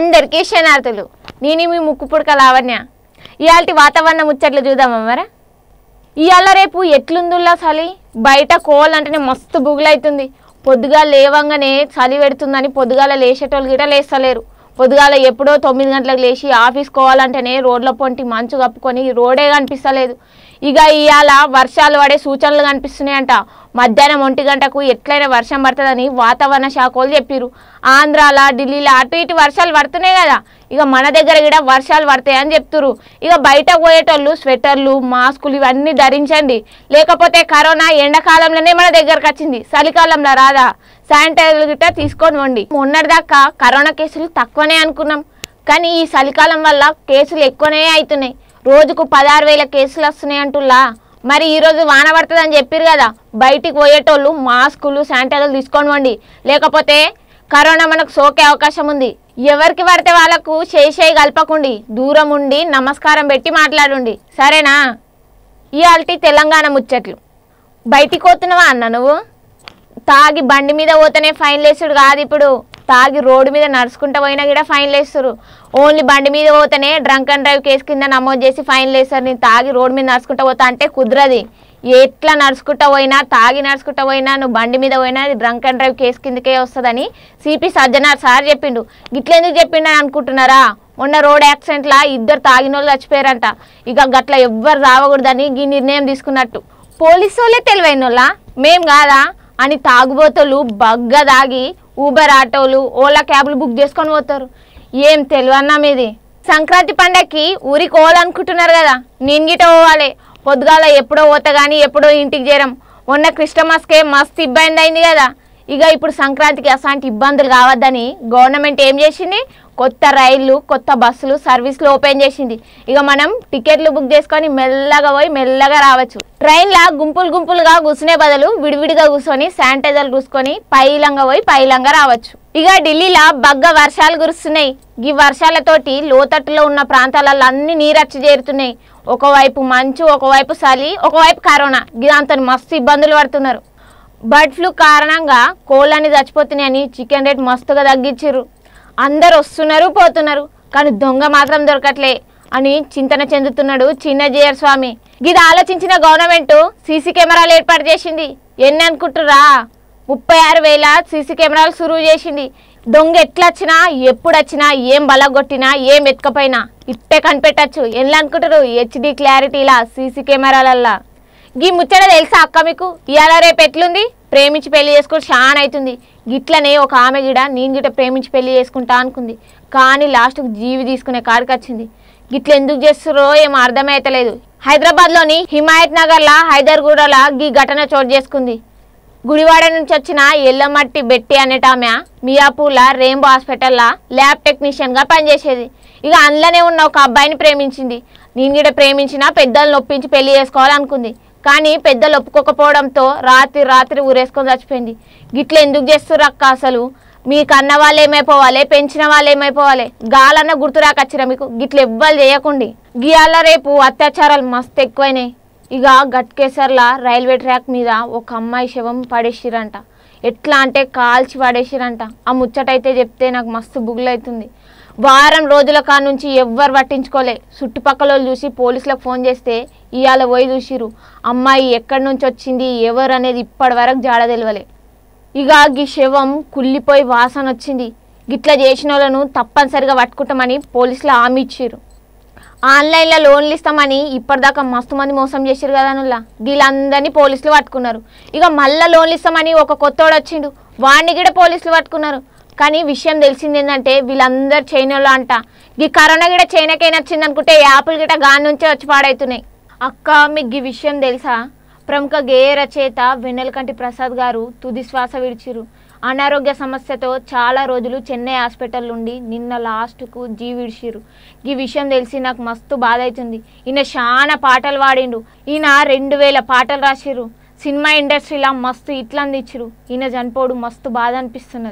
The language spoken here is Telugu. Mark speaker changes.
Speaker 1: అందరికీ క్షణార్థులు నేను మీ ముక్కు పుడక లావణ్య ఇవాళ వాతావరణం ముచ్చట్లు చూద్దాం మరా ఇవాళ రేపు ఎట్లుందుల్లా చలి బయట కోల్ అంటేనే మస్తు బుగులైతుంది పొద్దుగా లేవంగానే చలి పెడుతుందని పొద్దుగాల లేచేటోళ్ళు గిట్టా లేస్తలేరు పొద్దుగాల ఎప్పుడో తొమ్మిది గంటలకు లేచి ఆఫీస్ కోవాలంటేనే రోడ్ల పొంటి మంచు కప్పుకొని రోడే కనిపిస్తలేదు ఇక ఇవాళ వర్షాలు పడే సూచనలు కనిపిస్తున్నాయంట మధ్యాహ్నం ఒంటి గంటకు ఎట్లయినా వర్షం పడుతుందని వాతావరణ శాఖ వాళ్ళు చెప్పారు ఆంధ్రాల ఢిల్లీలో అటు ఇటు వర్షాలు పడుతున్నాయి కదా ఇక మన దగ్గర కూడా వర్షాలు పడతాయని చెప్తురు ఇక బయట పోయేటోళ్ళు స్వెటర్లు మాస్కులు ఇవన్నీ ధరించండి లేకపోతే కరోనా ఎండాకాలంలోనే మన దగ్గరకు వచ్చింది చలికాలంలో రాదా శానిటైజర్ గిట్ట తీసుకొని వండి మొన్నటిదాకా కరోనా కేసులు తక్కువనే అనుకున్నాం కానీ ఈ చలికాలం వల్ల కేసులు ఎక్కువనే అవుతున్నాయి రోజుకు పదహారు వేల కేసులు వస్తున్నాయి అంటులా మరి ఈరోజు వాన పడుతుంది అని చెప్పారు కదా బయటికి పోయేటోళ్ళు మాస్కులు శానిటైజర్లు తీసుకోనివ్వండి లేకపోతే కరోనా మనకు సోకే అవకాశం ఉంది ఎవరికి పడితే వాళ్ళకు చేసేయి కలపకుండి దూరం ఉండి నమస్కారం పెట్టి మాట్లాడండి సరేనా ఇవాళ తెలంగాణ ముచ్చట్లు బయటికి పోతున్నావా అన్న నువ్వు తాగి బండి మీద పోతేనే ఫైన్ లేసుడు కాదు ఇప్పుడు తాగి రోడ్డు మీద నడుచుకుంటూ పోయినా కూడా ఫైన్లు వేస్తారు ఓన్లీ బండి మీద పోతేనే డ్రంక్ అండ్ డ్రైవ్ కేసు కింద నమోదు చేసి ఫైన్లు వేస్తారు నేను తాగి రోడ్డు మీద నడుచుకుంటూ పోతా అంటే కుదరది ఎట్లా నడుచుకుంటా పోయినా తాగి నడుచుకుంటా పోయినా నువ్వు బండి మీద పోయినా అది డ్రంక్ అండ్ డ్రైవ్ కేసు కిందకే వస్తుందని సిపి సజ్జనార్ సార్ చెప్పిండు గిట్లెందుకు చెప్పిండని అనుకుంటున్నారా మొన్న రోడ్ యాక్సిడెంట్లా ఇద్దరు తాగిన వాళ్ళు చచ్చిపోయారంట ఇక గట్ల ఎవ్వరు రావకూడదని ఈ నిర్ణయం తీసుకున్నట్టు పోలీసు వాళ్ళే తెలివైన వాళ్ళ మేం కాదా అని తాగుబోతులు బగ్గ తాగి ఊబర్ ఆటోలు ఓలా క్యాబ్లు బుక్ చేసుకొని పోతారు ఏం అన్న మీది సంక్రాంతి పండగకి ఊరికి పోవాలనుకుంటున్నారు కదా నేను గిట పోవాలి పొద్దుగాల ఎప్పుడో పోత కానీ ఎప్పుడో ఇంటికి చేరం మొన్న క్రిస్టమస్కే మస్తు ఇబ్బంది అయింది కదా ఇక ఇప్పుడు సంక్రాంతికి అసలాంటి ఇబ్బందులు కావద్దని గవర్నమెంట్ ఏం చేసింది కొత్త రైళ్లు కొత్త బస్సులు సర్వీసులు ఓపెన్ చేసింది ఇక మనం టికెట్లు బుక్ చేసుకొని మెల్లగా పోయి మెల్లగా రావచ్చు ట్రైన్లా గుంపులు గుంపులుగా కూర్చునే బదులు విడివిడిగా కూర్చొని శానిటైజర్ కూసుకొని పైలంగా పోయి పైలంగా రావచ్చు ఇక ఢిల్లీలో బగ్గ వర్షాలు కురుస్తున్నాయి ఈ వర్షాలతోటి లోతట్టులో ఉన్న ప్రాంతాలలో అన్ని నీరచ్చి చేరుతున్నాయి ఒకవైపు మంచు ఒకవైపు చలి ఒకవైపు కరోనా ఇదంతా మస్తు ఇబ్బందులు పడుతున్నారు బర్డ్ ఫ్లూ కారణంగా కోళ్ళని చచ్చిపోతున్నాయని చికెన్ రేట్ మస్తుగా తగ్గించారు అందరు వస్తున్నారు పోతున్నారు కానీ దొంగ మాత్రం దొరకట్లే అని చింతన చెందుతున్నాడు చిన్న జేఆర్ స్వామి గిది ఆలోచించిన గవర్నమెంట్ సీసీ కెమెరాలు ఏర్పాటు చేసింది ఎన్ని అనుకుంటురా ముప్పై ఆరు వేల సీసీ కెమెరాలు సురువు చేసింది దొంగ ఎట్లొచ్చినా ఎప్పుడొచ్చినా ఏం బలగొట్టినా ఏం ఎత్తుకపోయినా ఇట్టే కనిపెట్టచ్చు ఎన్ని అనుకుంటారు హెచ్డి క్లారిటీలా సీసీ కెమెరాలల్లా గీ ముచ్చట తెలుసా అక్క మీకు ఇవాళ రేపు ఎట్లుంది ప్రేమించి పెళ్లి చేసుకుని షాన్ అవుతుంది గిట్లనే ఒక ఆమె గిడ నేను గిట ప్రేమించి పెళ్లి చేసుకుంటా అనుకుంది కానీ లాస్ట్కు జీవి తీసుకునే కాడికి వచ్చింది గిట్ల ఎందుకు చేస్తారో ఏమో అర్థమైతలేదు హైదరాబాద్లోని హిమాయత్ నగర్లా హైదర్గూడలా గీ ఘటన చోటు చేసుకుంది గుడివాడ నుంచి వచ్చిన ఎల్లమట్టి బెట్టి అనేట ఆమె మియాపూర్ల రెయిన్బో హాస్పిటల్లా ల్యాబ్ టెక్నీషియన్గా పనిచేసేది ఇక అందులోనే ఉన్న ఒక అబ్బాయిని ప్రేమించింది నేను కూడా ప్రేమించిన పెద్దలను ఒప్పించి పెళ్లి చేసుకోవాలనుకుంది కానీ పెద్దలు ఒప్పుకోకపోవడంతో రాత్రి రాత్రి ఊరేసుకొని చచ్చిపోయింది గిట్ల ఎందుకు చేస్తారు అక్క అసలు మీ కన్న వాళ్ళు ఏమైపోవాలి పెంచిన వాళ్ళు ఏమైపోవాలి గాలన్న గుర్తు మీకు గిట్ల ఇవ్వాలి చేయకండి గియాల రేపు అత్యాచారాలు మస్తు ఎక్కువైనాయి ఇక గట్కేసర్ల రైల్వే ట్రాక్ మీద ఒక అమ్మాయి శవం పడేసిరంట ఎట్లా అంటే కాల్చి పడేసిరంట ఆ ముచ్చటైతే చెప్తే నాకు మస్తు బుగులవుతుంది వారం రోజుల కాడ నుంచి ఎవ్వరు పట్టించుకోలే చుట్టుపక్కల చూసి పోలీసులకు ఫోన్ చేస్తే ఇవాళ పోయి చూసిరు అమ్మాయి ఎక్కడి నుంచి వచ్చింది ఎవరు అనేది ఇప్పటి వరకు జాడ తెలియలే ఇక గీ శవం కుళ్ళిపోయి వాసన వచ్చింది గిట్లా చేసిన వాళ్ళను తప్పనిసరిగా పట్టుకుంటామని పోలీసులు హామీ ఇచ్చిరు ఆన్లైన్లో లోన్లు ఇస్తామని ఇప్పటిదాకా మస్తు మంది మోసం చేశారు కదా నుల్లా వీళ్ళందరినీ పోలీసులు పట్టుకున్నారు ఇక మళ్ళీ లోన్లు ఇస్తామని ఒక కొత్తోడు వచ్చిండు వాడిని కూడా పోలీసులు పట్టుకున్నారు కానీ విషయం తెలిసింది ఏంటంటే వీళ్ళందరు చైనాలో అంట ఈ కరోనా కూడా చైనాకైనా వచ్చింది అనుకుంటే యాపిల్ గిట గాని నుంచే వచ్చి పాడవుతున్నాయి అక్క మీకు ఈ విషయం తెలుసా ప్రముఖ గేయ రచయిత వెన్నెలకంటి ప్రసాద్ గారు తుది శ్వాస విడిచిరు అనారోగ్య సమస్యతో చాలా రోజులు చెన్నై హాస్పిటల్ నుండి నిన్న లాస్ట్కు జీవిడిచిరు ఈ విషయం తెలిసి నాకు మస్తు బాధ అవుతుంది ఈయన చాలా పాటలు పాడిండు ఈయన రెండు వేల పాటలు రాసిరు సినిమా ఇండస్ట్రీలా మస్తు ఇట్లా అందించరు ఈయన చనిపోడు మస్తు బాధ అనిపిస్తున్నది